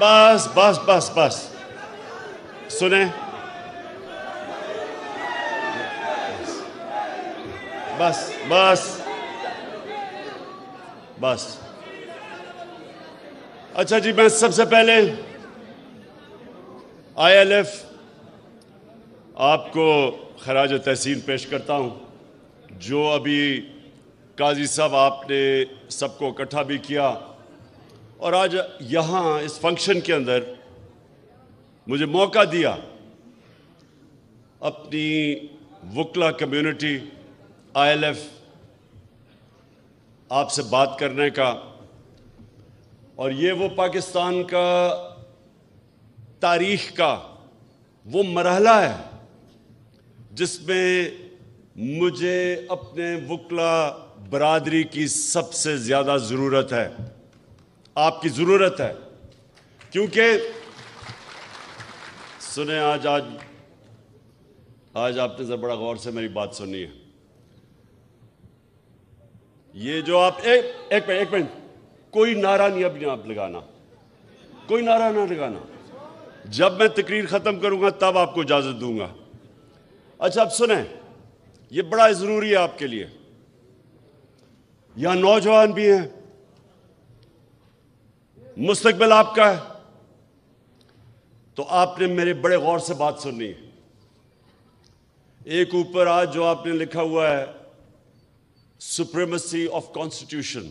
बस बस बस बस सुने बस बस बस अच्छा जी मैं सबसे पहले आईएलएफ आपको खराज तहसीन पेश करता हूं जो अभी काजी साहब आपने सबको इकट्ठा भी किया और आज यहाँ इस फंक्शन के अंदर मुझे मौका दिया अपनी वकला कम्युनिटी आईएलएफ आपसे बात करने का और ये वो पाकिस्तान का तारीख का वो मरहला है जिसमें मुझे अपने वकला बरदरी की सबसे ज़्यादा ज़रूरत है आपकी ज़रूरत है क्योंकि सुने आज आज आज आपने जब बड़ा गौर से मेरी बात सुनी है ये जो आप एक एक मिनट एक मिनट कोई नारा नहीं अपने आप लगाना कोई नारा ना लगाना जब मैं तकरीर ख़त्म करूंगा तब आपको इजाज़त दूंगा अच्छा आप सुने ये बड़ा ज़रूरी है आपके लिए यहां नौजवान भी हैं मुस्तबिल आपका है तो आपने मेरे बड़े गौर से बात सुननी है एक ऊपर आज जो आपने लिखा हुआ है सुप्रीमसी ऑफ कॉन्स्टिट्यूशन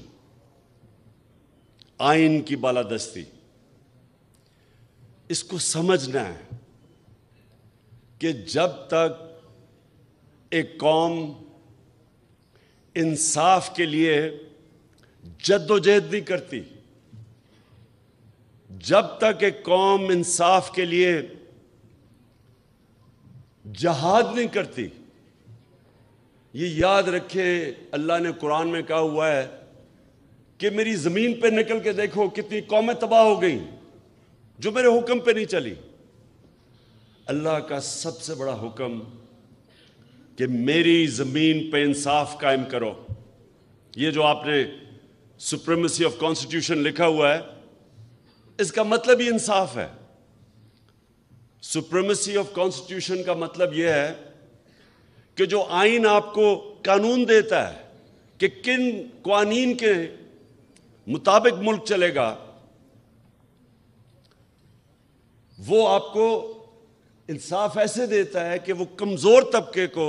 आइन की बालादस्ती इसको समझना है कि जब तक एक कौम इंसाफ के लिए जद्दोजहद नहीं करती जब तक एक कौम इंसाफ के लिए जहाद नहीं करती ये याद रखे अल्लाह ने कुरान में कहा हुआ है कि मेरी ज़मीन पे निकल के देखो कितनी कौमें तबाह हो गई जो मेरे हुक्म पे नहीं चली अल्लाह का सबसे बड़ा हुक्म कि मेरी ज़मीन पे इंसाफ कायम करो ये जो आपने सुप्रीमेसी ऑफ कॉन्स्टिट्यूशन लिखा हुआ है इसका मतलब ही इंसाफ है सुप्रीमसी ऑफ कॉन्स्टिट्यूशन का मतलब यह है कि जो आइन आपको कानून देता है कि किन कानून के मुताबिक मुल्क चलेगा वो आपको इंसाफ ऐसे देता है कि वो कमजोर तबके को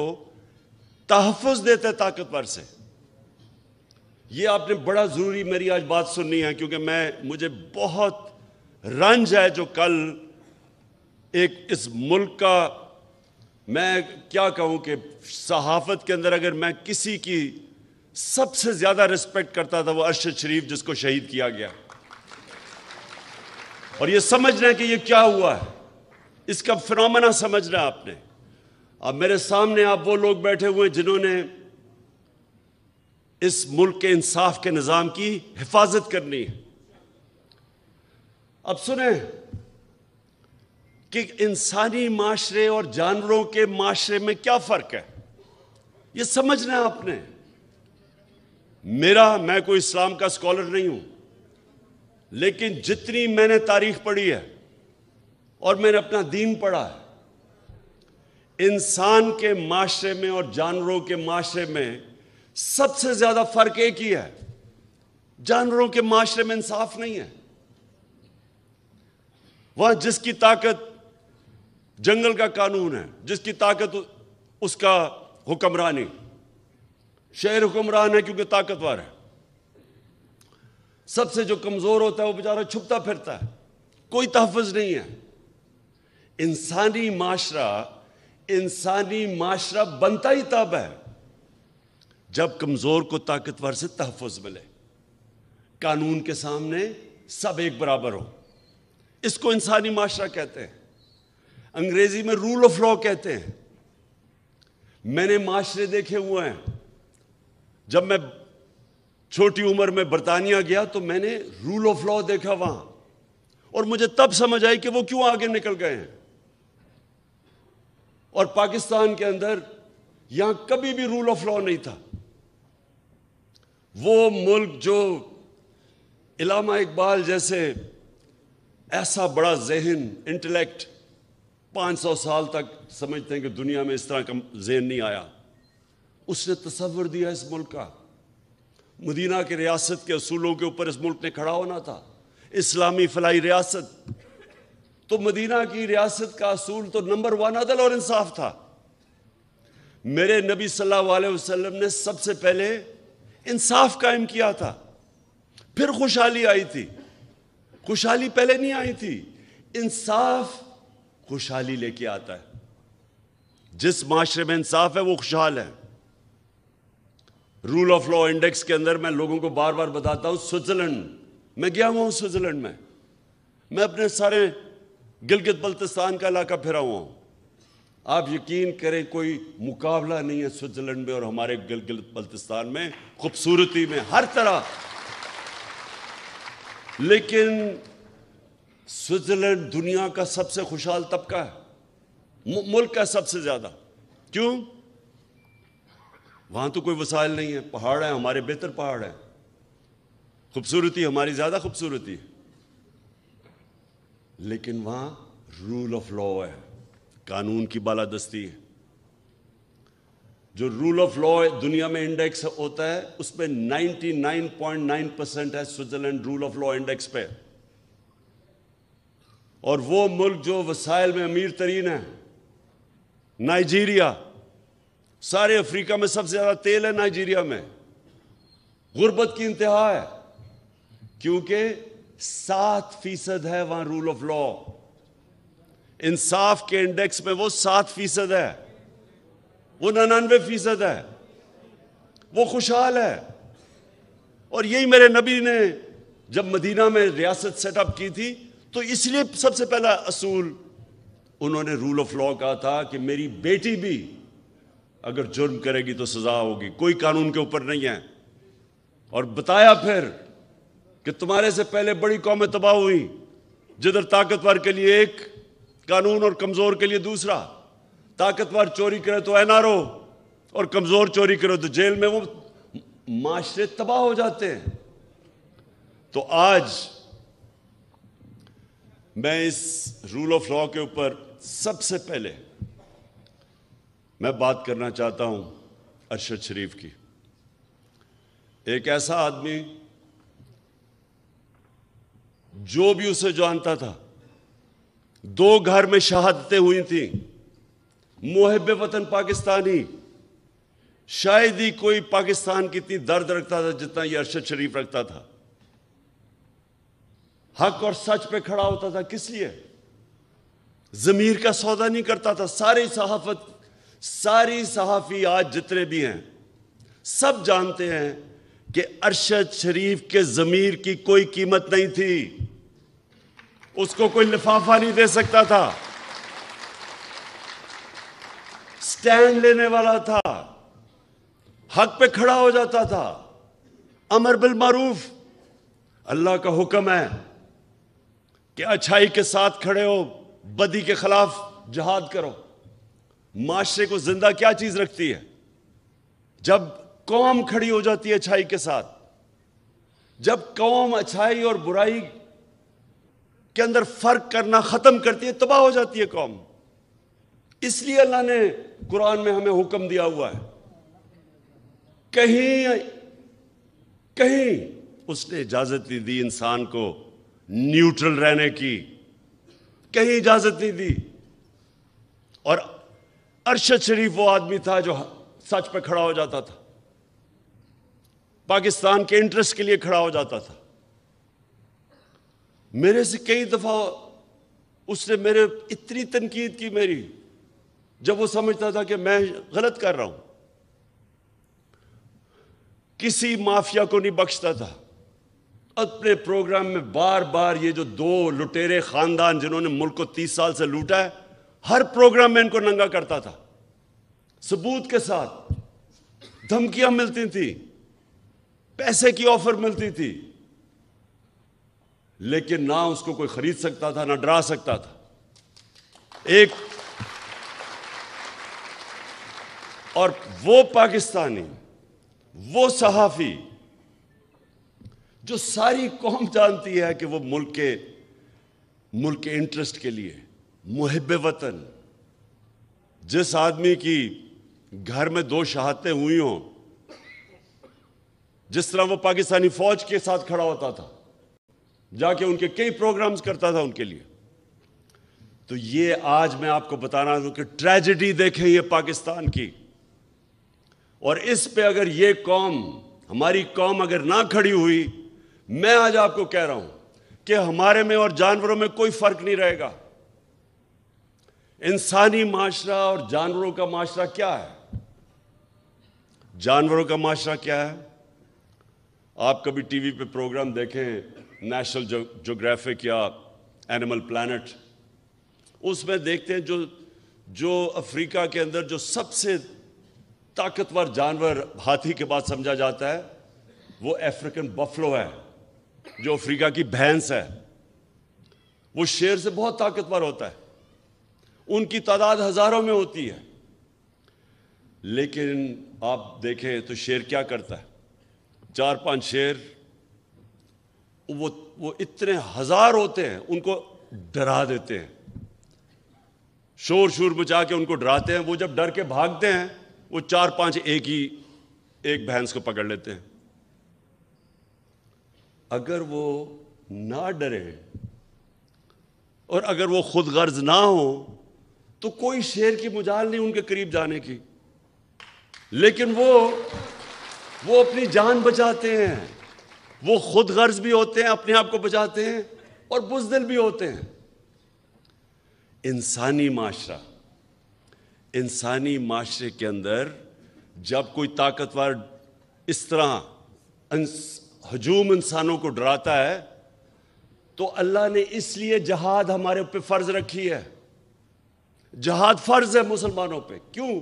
तहफ़ देता है ताकतवर से ये आपने बड़ा ज़रूरी मेरी आज बात सुननी है क्योंकि मैं मुझे बहुत रंज है जो कल एक इस मुल्क का मैं क्या कहूं कि सहाफत के अंदर अगर मैं किसी की सबसे ज़्यादा रिस्पेक्ट करता था वो अरशद शरीफ जिसको शहीद किया गया और ये समझना है कि ये क्या हुआ है इसका फिनमना समझना आपने अब मेरे सामने आप वो लोग बैठे हुए हैं जिन्होंने इस मुल्क के इंसाफ के निज़ाम की हिफाजत करनी है अब सुने कि इंसानी माशरे और जानवरों के माशरे में क्या फर्क है ये समझना आपने मेरा मैं कोई इस्लाम का स्कॉलर नहीं हूं लेकिन जितनी मैंने तारीख पढ़ी है और मैंने अपना दीन पढ़ा है इंसान के माशरे में और जानवरों के माशरे में सबसे ज्यादा फर्क एक ही है जानवरों के माशरे में इंसाफ नहीं है वह जिसकी ताकत जंगल का कानून है जिसकी ताकत उसका हुक्मरानी शहर हुक्मरान है क्योंकि ताकतवर है सबसे जो कमज़ोर होता है वो बेचारा छुपता फिरता है कोई तहफ़ नहीं है इंसानी माशरा इंसानी माशरा बनता ही तब है जब कमज़ोर को ताकतवर से तहफ़ मिले कानून के सामने सब एक बराबर हो इसको इंसानी माशरा कहते हैं अंग्रेजी में रूल ऑफ लॉ कहते हैं मैंने माशरे देखे हुए हैं जब मैं छोटी उम्र में बरतानिया गया तो मैंने रूल ऑफ लॉ देखा वहां और मुझे तब समझ आई कि वो क्यों आगे निकल गए हैं और पाकिस्तान के अंदर यहां कभी भी रूल ऑफ लॉ नहीं था वो मुल्क जो इलामा इकबाल जैसे ऐसा बड़ा जहन इंटेलेक्ट 500 साल तक समझते हैं कि दुनिया में इस तरह का जहन नहीं आया उसने तस्वर दिया इस मुल्क का मदीना के रियासत के असूलों के ऊपर इस मुल्क ने खड़ा होना था इस्लामी फलाई रियासत तो मदीना की रियासत का असूल तो नंबर वन अदल और इंसाफ था मेरे नबी सल्लल्लाहु अलैहि वसल्लम ने सबसे पहले इंसाफ कायम किया था फिर खुशहाली आई थी खुशहाली पहले नहीं आई थी इंसाफ खुशहाली लेके आता है जिस माशरे में इंसाफ है वो खुशहाल है रूल ऑफ लॉ इंडेक्स के अंदर मैं लोगों को बार बार बताता हूं स्विट्जरलैंड मैं गया हुआ हूं स्विट्जरलैंड में मैं अपने सारे गिलगित बल्तिस्तान का इलाका फिरा हुआ हूं आप यकीन करें कोई मुकाबला नहीं है स्विट्जरलैंड में और हमारे गिलगित बल्तिस्तान में खूबसूरती में हर तरह लेकिन स्विट्जरलैंड दुनिया का सबसे खुशहाल तबका है मुल्क है सबसे ज़्यादा क्यों वहां तो कोई वसाइल नहीं है पहाड़ है हमारे बेहतर पहाड़ है खूबसूरती हमारी ज़्यादा खूबसूरती है लेकिन वहां रूल ऑफ लॉ है कानून की बालादस्ती है जो रूल ऑफ लॉ दुनिया में इंडेक्स होता है उसमें 99.9 परसेंट है Switzerland rule of law index पे और वो मुल्क जो वसाइल में अमीर तरीन है नाइजीरिया सारे अफ्रीका में सबसे ज्यादा तेल है नाइजीरिया में गुर्बत की इंतहा है क्योंकि सात फीसद है वहां रूल ऑफ लॉ इंसाफ के इंडेक्स में वो सात फीसद है वो नन्यानवे फीसद है वो खुशहाल है और यही मेरे नबी ने जब मदीना में रियासत सेटअप की थी तो इसलिए सबसे पहला असूल उन्होंने रूल ऑफ लॉ कहा था कि मेरी बेटी भी अगर जुर्म करेगी तो सजा होगी कोई कानून के ऊपर नहीं है और बताया फिर कि तुम्हारे से पहले बड़ी कौमें तबाह हुई जिधर ताकतवर के लिए एक कानून और कमजोर के लिए दूसरा ताकतवर चोरी करे तो एनआरओ और कमजोर चोरी करे तो जेल में वो माशरे तबाह हो जाते हैं तो आज मैं इस रूल ऑफ लॉ के ऊपर सबसे पहले मैं बात करना चाहता हूं अरशद शरीफ की एक ऐसा आदमी जो भी उसे जानता था दो घर में शहादतें हुई थी मोहब वतन पाकिस्तानी शायद ही कोई पाकिस्तान की इतनी दर्द रखता था जितना यह अरशद शरीफ रखता था हक और सच पे खड़ा होता था किस लिए जमीर का सौदा नहीं करता था सारी सहाफत सारी सहाफ़ी आज जितने भी हैं सब जानते हैं कि अरशद शरीफ के ज़मीर की कोई कीमत नहीं थी उसको कोई लिफाफा नहीं दे सकता था स्टैंड लेने वाला था हक पे खड़ा हो जाता था अमर बिल मारूफ अल्लाह का हुक्म है कि अच्छाई के साथ खड़े हो बदी के खिलाफ जहाद करो माशरे को जिंदा क्या चीज रखती है जब कौम खड़ी हो जाती है अच्छाई के साथ जब कौम अच्छाई और बुराई के अंदर फर्क करना खत्म करती है तबाह हो जाती है कौम इसलिए अल्लाह ने कुरान में हमें हुक्म दिया हुआ है कहीं कहीं उसने इजाजत नहीं दी इंसान को न्यूट्रल रहने की कहीं इजाजत नहीं दी और अरशद शरीफ वो आदमी था जो सच पे खड़ा हो जाता था पाकिस्तान के इंटरेस्ट के लिए खड़ा हो जाता था मेरे से कई दफा उसने मेरे इतनी तनकीद की मेरी जब वो समझता था कि मैं गलत कर रहा हूं किसी माफिया को नहीं बख्शता था अपने प्रोग्राम में बार बार ये जो दो लुटेरे खानदान जिन्होंने मुल्क को तीस साल से लूटा है हर प्रोग्राम में इनको नंगा करता था सबूत के साथ धमकियां मिलती थी पैसे की ऑफर मिलती थी लेकिन ना उसको कोई खरीद सकता था ना डरा सकता था एक और वो पाकिस्तानी वो सहाफ़ी जो सारी कौम जानती है कि वो मुल्क के मुल्क के इंटरेस्ट के लिए मुहब वतन जिस आदमी की घर में दो शहादतें हुई हों जिस तरह वो पाकिस्तानी फौज के साथ खड़ा होता था जाके उनके कई प्रोग्राम्स करता था उनके लिए तो ये आज मैं आपको बता रहा हूं कि ट्रेजिडी देखें ये पाकिस्तान की और इस पे अगर ये कौम हमारी कौम अगर ना खड़ी हुई मैं आज आपको कह रहा हूं कि हमारे में और जानवरों में कोई फर्क नहीं रहेगा इंसानी माशरा और जानवरों का माशरा क्या है जानवरों का माशरा क्या है आप कभी टीवी पे प्रोग्राम देखें नेशनल जोग्राफिक या एनिमल प्लानट उसमें देखते हैं जो जो अफ्रीका के अंदर जो सबसे ताकतवर जानवर हाथी के बाद समझा जाता है वो अफ्रीकन बफलो है जो अफ्रीका की भैंस है वो शेर से बहुत ताकतवर होता है उनकी तादाद हजारों में होती है लेकिन आप देखें तो शेर क्या करता है चार पांच शेर वो वो इतने हजार होते हैं उनको डरा देते हैं शोर शोर मचा के उनको डराते हैं वो जब डर के भागते हैं वो चार पांच एक ही एक भैंस को पकड़ लेते हैं अगर वो ना डरे और अगर वो खुद गर्ज ना हो तो कोई शेर की मुजाल नहीं उनके करीब जाने की लेकिन वो वो अपनी जान बचाते हैं वो खुद गर्ज भी होते हैं अपने आप को बचाते हैं और बुजदिल भी होते हैं इंसानी माशरा इंसानी माशरे के अंदर जब कोई ताकतवर इस तरह हजूम इंसानों को डराता है तो अल्लाह ने इसलिए जहाद हमारे ऊपर फ़र्ज़ रखी है जहाद फ़र्ज है मुसलमानों पे क्यों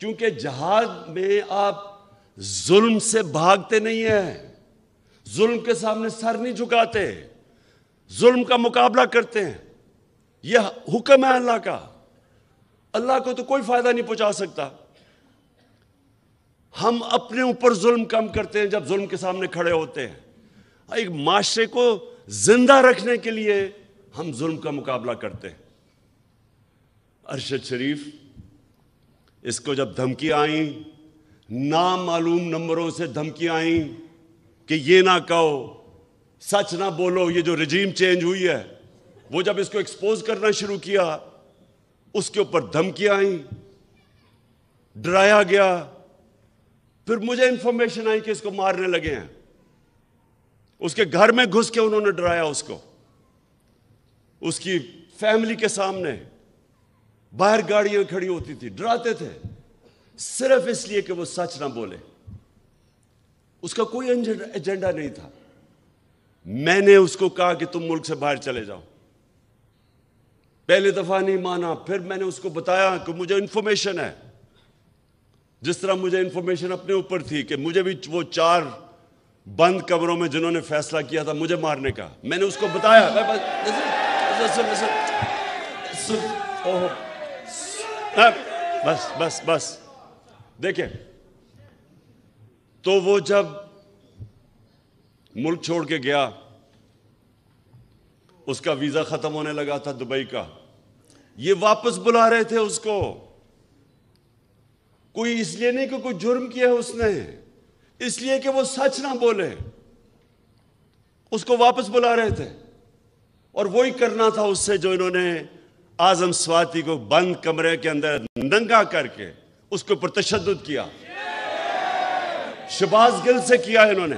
क्योंकि जहाद में आप जुल्म से भागते नहीं है जुल्म के सामने सर नहीं झुकाते जुल्म का मुकाबला करते हैं यह हुक्म है अल्लाह का अल्लाह को तो कोई फायदा नहीं पहुंचा सकता हम अपने ऊपर जुल्म कम करते हैं जब जुल्म के सामने खड़े होते हैं हाँ, एक माशरे को जिंदा रखने के लिए हम जुल्म का मुकाबला करते हैं अरशद शरीफ इसको जब धमकी आई नामालूम नंबरों से धमकी आई कि ये ना कहो सच ना बोलो ये जो रिजीम चेंज हुई है वो जब इसको एक्सपोज करना शुरू किया उसके ऊपर धमकियां आई डराया गया फिर मुझे इंफॉर्मेशन आई कि इसको मारने लगे हैं उसके घर में घुस के उन्होंने डराया उसको उसकी फैमिली के सामने बाहर गाड़ियां खड़ी होती थी डराते थे सिर्फ इसलिए कि वो सच ना बोले उसका कोई एजेंडा नहीं था मैंने उसको कहा कि तुम मुल्क से बाहर चले जाओ पहली दफ़ा नहीं माना फिर मैंने उसको बताया कि मुझे इन्फॉर्मेशन है जिस तरह मुझे इन्फॉर्मेशन अपने ऊपर थी कि मुझे भी वो चार बंद कमरों में जिन्होंने फैसला किया था मुझे मारने का मैंने उसको बताया बस बस बस देखे तो वो जब मुल्क छोड़ के गया उसका वीज़ा ख़त्म होने लगा था दुबई का ये वापस बुला रहे थे उसको कोई इसलिए नहीं कि कोई जुर्म किया है उसने इसलिए कि वो सच ना बोले उसको वापस बुला रहे थे और वही करना था उससे जो इन्होंने आजम स्वाति को बंद कमरे के अंदर नंगा करके उसको प्रतिशद किया शबाज गिल से किया इन्होंने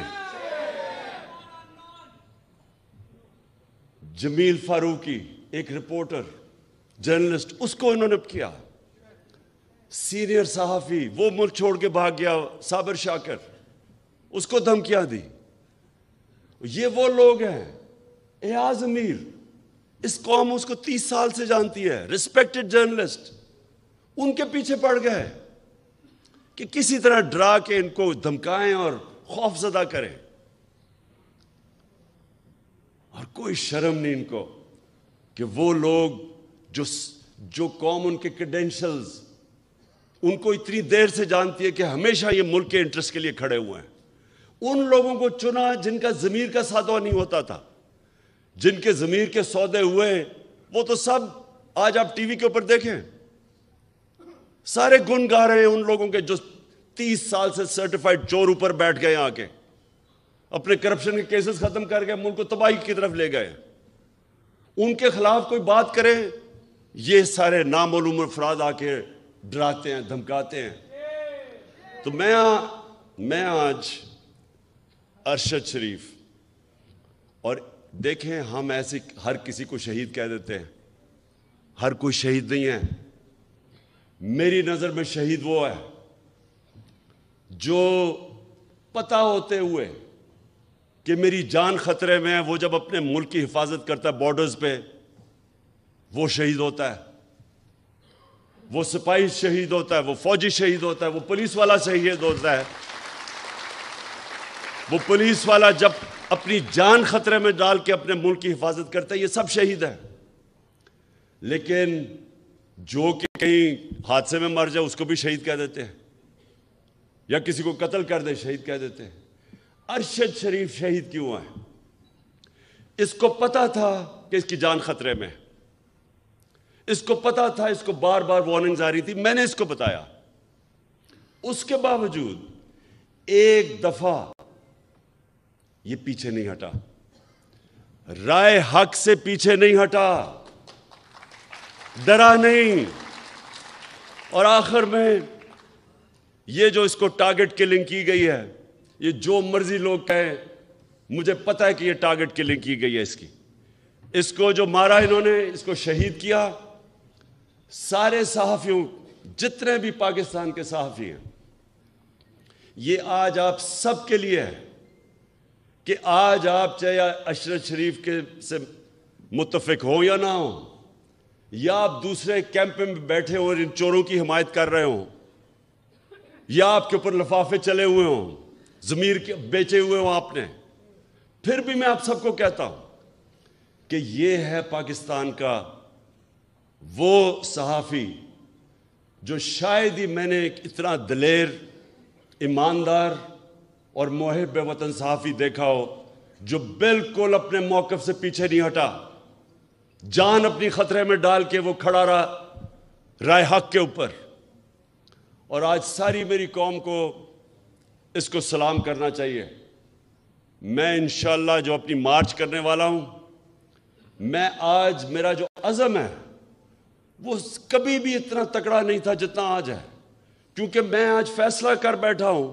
जमील फारूकी एक रिपोर्टर जर्नलिस्ट उसको इन्होंने किया सीनियर सहाफ़ी वो मुल्क छोड़ के भाग गया साबिर शाकर उसको धमकियां दी ये वो लोग हैं एयाज अमीर इस कौम उसको तीस साल से जानती है रिस्पेक्टेड जर्नलिस्ट उनके पीछे पड़ गए कि किसी तरह ड्रा के इनको धमकाएं और खौफजदा करें कोई शर्म नहीं इनको कि वो लोग जो जो कौम उनके क्रेडेंशल्स उनको इतनी देर से जानती है कि हमेशा ये मुल्क के इंटरेस्ट के लिए खड़े हुए हैं उन लोगों को चुना जिनका ज़मीर का सादवा नहीं होता था जिनके ज़मीर के सौदे हुए वो तो सब आज आप टीवी के ऊपर देखें सारे गुण गा रहे हैं उन लोगों के जो तीस साल से सर्टिफाइड चोर ऊपर बैठ गए आके अपने करप्शन के केसेस खत्म गए मुल्क को तबाही की तरफ ले गए उनके खिलाफ कोई बात करे ये सारे नामूम अफराद आके डराते हैं धमकाते हैं तो मैं आ, मैं आज अरशद शरीफ और देखें हम ऐसे हर किसी को शहीद कह देते हैं हर कोई शहीद नहीं है मेरी नज़र में शहीद वो है जो पता होते हुए कि मेरी जान खतरे में है वो जब अपने मुल्क की हिफाजत करता है बॉर्डर्स पे वो शहीद होता है वो सिपाही शहीद होता है वो फौजी शहीद होता है वो पुलिस वाला शहीद होता है वो पुलिस वाला जब अपनी जान खतरे में डाल के अपने मुल्क की हिफाजत करता है ये सब शहीद है लेकिन जो कि कहीं हादसे में मर जाए उसको भी शहीद कह देते हैं या किसी को कत्ल कर दे शहीद कह देते हैं अरशद शरीफ शहीद क्यों है इसको पता था कि इसकी जान खतरे में इसको पता था इसको बार बार वार्निंग आ रही थी मैंने इसको बताया उसके बावजूद एक दफा ये पीछे नहीं हटा राय हक से पीछे नहीं हटा डरा नहीं और आखिर में ये जो इसको टारगेट किलिंग की गई है ये जो मर्जी लोग कहें मुझे पता है कि ये टारगेट किलिंग की गई है इसकी इसको जो मारा इन्होंने इसको शहीद किया सारे सहाफ़ियों जितने भी पाकिस्तान के सहाफ़ी हैं ये आज आप सब के लिए है कि आज आप चाहे अशरत शरीफ के से मुतफिक हो या ना हो या आप दूसरे कैंप में बैठे हो और इन चोरों की हिमायत कर रहे हो या आपके ऊपर लफाफे चले हुए हों जमीर के बेचे हुए हो आपने फिर भी मैं आप सबको कहता हूं कि ये है पाकिस्तान का वो सहाफ़ी जो शायद ही मैंने इतना दलेर ईमानदार और मोहब वतन सहाफ़ी देखा हो जो बिल्कुल अपने मौकफ से पीछे नहीं हटा जान अपनी ख़तरे में डाल के वो खड़ा रहा राय हक के ऊपर और आज सारी मेरी कौम को इसको सलाम करना चाहिए मैं इन जो अपनी मार्च करने वाला हूं मैं आज मेरा जो अज़म है वो कभी भी इतना तकड़ा नहीं था जितना आज है क्योंकि मैं आज फैसला कर बैठा हूं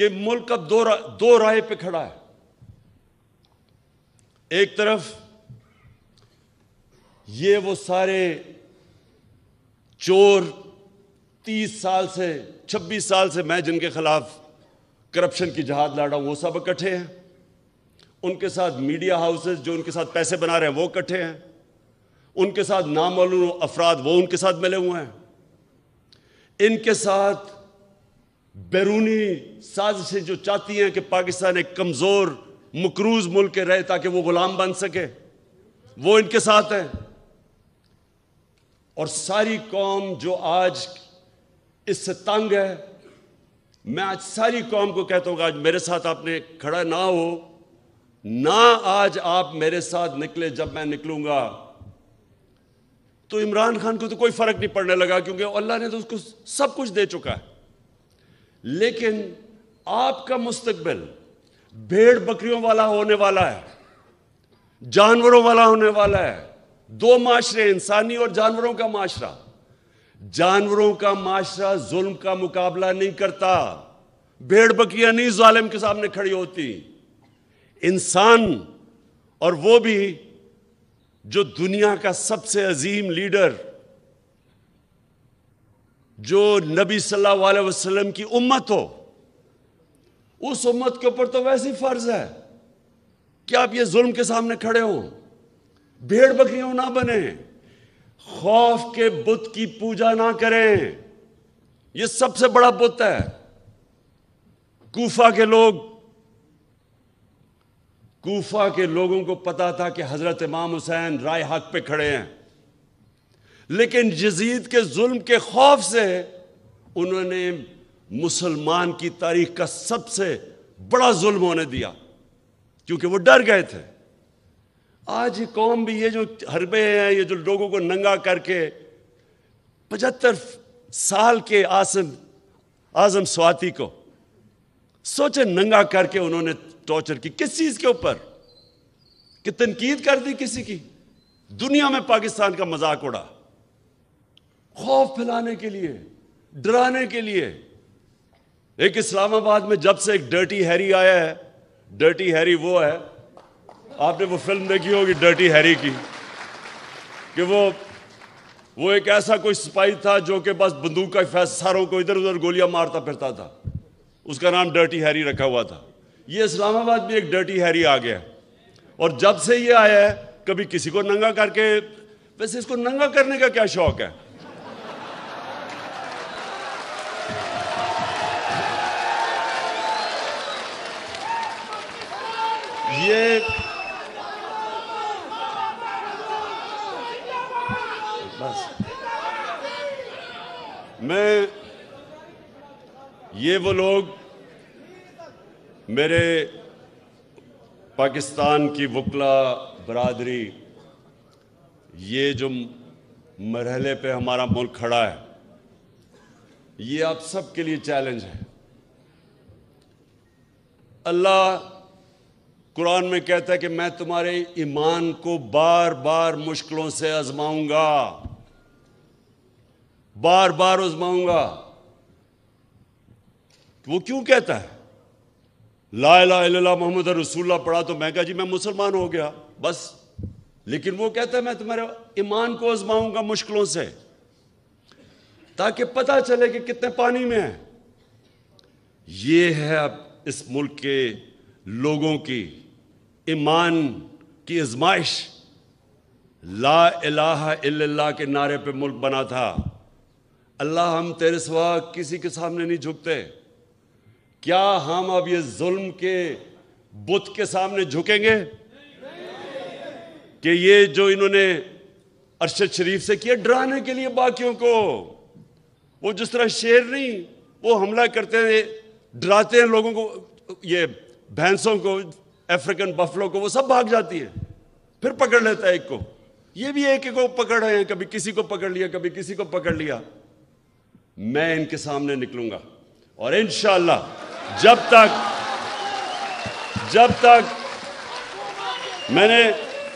कि मुल्क अब दो रा, दो राय पे खड़ा है एक तरफ ये वो सारे चोर तीस साल से छब्बीस साल से मैं जिनके खिलाफ करप्शन की जहाज लाड़ा वो सब इकट्ठे हैं उनके साथ मीडिया हाउसेस जो उनके साथ पैसे बना रहे हैं वो इकट्ठे हैं उनके साथ नामालूम अफराद वो उनके साथ मिले हुए हैं इनके साथ बैरूनी साजिशें जो चाहती हैं कि पाकिस्तान एक कमज़ोर मकरूज मुल्क रहे ताकि वो गुलाम बन सके वो इनके साथ हैं और सारी कौम जो आज इससे तंग है मैं आज सारी कौम को कहता हूँ आज मेरे साथ आपने खड़ा ना हो ना आज आप मेरे साथ निकले जब मैं निकलूंगा तो इमरान खान को तो कोई फर्क नहीं पड़ने लगा क्योंकि अल्लाह ने तो उसको सब कुछ दे चुका है लेकिन आपका मुस्तकबिल भेड़ बकरियों वाला होने वाला है जानवरों वाला होने वाला है दो माशरे इंसानी और जानवरों का माशरा जानवरों का माशरा जुल्म का मुकाबला नहीं करता भेड़ बकरियां नहीं जालिम के सामने खड़ी होती इंसान और वो भी जो दुनिया का सबसे अजीम लीडर जो नबी सल्लल्लाहु अलैहि वसल्लम की उम्मत हो उस उम्मत के ऊपर तो वैसे ही फर्ज है कि आप ये जुल्म के सामने खड़े हो भेड़ बकरियों ना बने खौफ के बुत की पूजा ना करें यह सबसे बड़ा बुत है कूफा के लोग कूफा के लोगों को पता था कि हजरत इमाम हुसैन राय हक पे खड़े हैं लेकिन यजीद के जुल्म के खौफ से उन्होंने मुसलमान की तारीख का सबसे बड़ा जुल्म होने दिया क्योंकि वो डर गए थे आज कौम भी ये जो हरबे हैं ये जो लोगों को नंगा करके पचहत्तर साल के आसम आजम स्वाति को सोचे नंगा करके उन्होंने टॉर्चर की किस चीज़ के ऊपर कि तनकीद कर दी किसी की दुनिया में पाकिस्तान का मजाक उड़ा खौफ फैलाने के लिए डराने के लिए एक इस्लामाबाद में जब से एक डर्टी हैरी आया है डर्टी हैरी वो है आपने वो फिल्म देखी होगी डर्टी हैरी की कि वो वो एक ऐसा कोई सिपाही था जो कि बस बंदूक का फैसारों को इधर उधर गोलियां मारता फिरता था उसका नाम डर्टी हैरी रखा हुआ था ये इस्लामाबाद में एक डर्टी हैरी आ गया और जब से ये आया है कभी किसी को नंगा करके वैसे इसको नंगा करने का क्या शौक है ये बस मैं ये वो लोग मेरे पाकिस्तान की वकला बरदरी ये जो मरहले पे हमारा मुल्क खड़ा है ये आप सबके लिए चैलेंज है अल्लाह कुरान में कहता है कि मैं तुम्हारे ईमान को बार बार मुश्किलों से आजमाऊंगा बार बार उजमाऊंगा तो वो क्यों कहता है ला ला मोहम्मद रसुल्ला पढ़ा तो मैं कहा जी मैं मुसलमान हो गया बस लेकिन वो कहता है मैं तुम्हारे ईमान को आजमाऊंगा मुश्किलों से ताकि पता चले कि कितने पानी में है ये है अब इस मुल्क के लोगों की ईमान की आजमाइश ला अला के नारे पे मुल्क बना था अल्लाह हम तेरे सवा किसी के सामने नहीं झुकते क्या हम अब ये जुल्म के बुत के सामने झुकेंगे कि ये जो इन्होंने अरशद शरीफ से किया डराने के लिए बाकियों को वो जिस तरह शेर नहीं वो हमला करते हैं डराते हैं लोगों को ये भैंसों को अफ्रीकन बफलों को वो सब भाग जाती है फिर पकड़ लेता है एक को ये भी एक को पकड़ रहे हैं कभी किसी को पकड़ लिया कभी किसी को पकड़ लिया मैं इनके सामने निकलूंगा और इन जब तक जब तक मैंने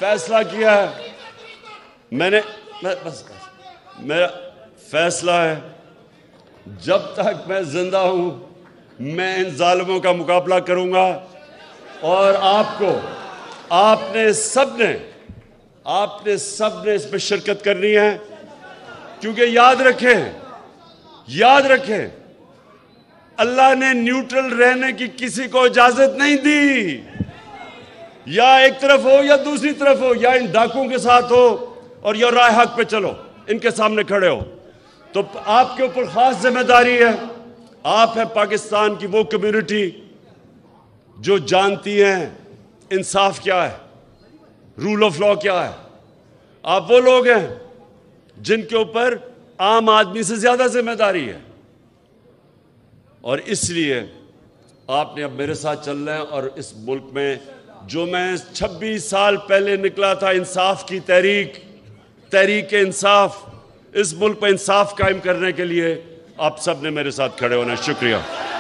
फैसला किया है मैंने मैं बस, बस मेरा फैसला है जब तक मैं जिंदा हूं मैं इन जालमों का मुकाबला करूंगा और आपको आपने सबने आपने सबने इसमें शिरकत करनी है क्योंकि याद रखें याद रखें अल्लाह ने न्यूट्रल रहने की किसी को इजाजत नहीं दी या एक तरफ हो या दूसरी तरफ हो या इन डाकुओं के साथ हो और या राय हक पे चलो इनके सामने खड़े हो तो आपके ऊपर खास जिम्मेदारी है आप है पाकिस्तान की वो कम्युनिटी जो जानती हैं इंसाफ क्या है रूल ऑफ लॉ क्या है आप वो लोग हैं जिनके ऊपर आम आदमी से ज़्यादा जिम्मेदारी है और इसलिए आपने अब मेरे साथ चल रहे हैं और इस मुल्क में जो मैं 26 साल पहले निकला था इंसाफ की तहरीक तहरीक इंसाफ इस मुल्क में इंसाफ कायम करने के लिए आप सब ने मेरे साथ खड़े होना शुक्रिया